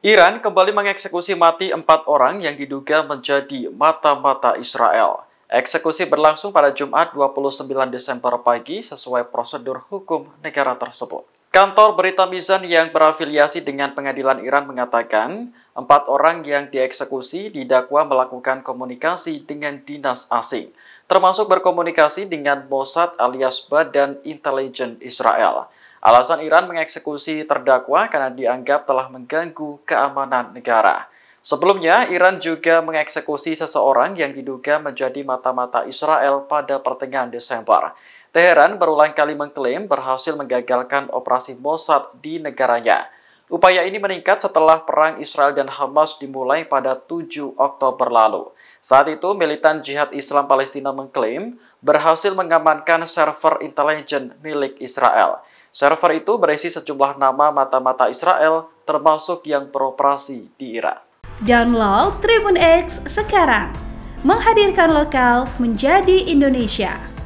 Iran kembali mengeksekusi mati empat orang yang diduga menjadi mata-mata Israel. Eksekusi berlangsung pada Jumat 29 Desember pagi sesuai prosedur hukum negara tersebut. Kantor berita Mizan yang berafiliasi dengan pengadilan Iran mengatakan, empat orang yang dieksekusi didakwa melakukan komunikasi dengan dinas asing, termasuk berkomunikasi dengan Mossad alias Badan Intelijen Israel. Alasan Iran mengeksekusi terdakwa karena dianggap telah mengganggu keamanan negara. Sebelumnya, Iran juga mengeksekusi seseorang yang diduga menjadi mata-mata Israel pada pertengahan Desember. Teheran berulang kali mengklaim berhasil menggagalkan operasi Mossad di negaranya. Upaya ini meningkat setelah perang Israel dan Hamas dimulai pada 7 Oktober lalu. Saat itu, militan jihad Islam Palestina mengklaim berhasil mengamankan server intelijen milik Israel. Server itu berisi sejumlah nama mata-mata Israel, termasuk yang beroperasi di Irak. Download Tribun X sekarang, menghadirkan lokal menjadi Indonesia.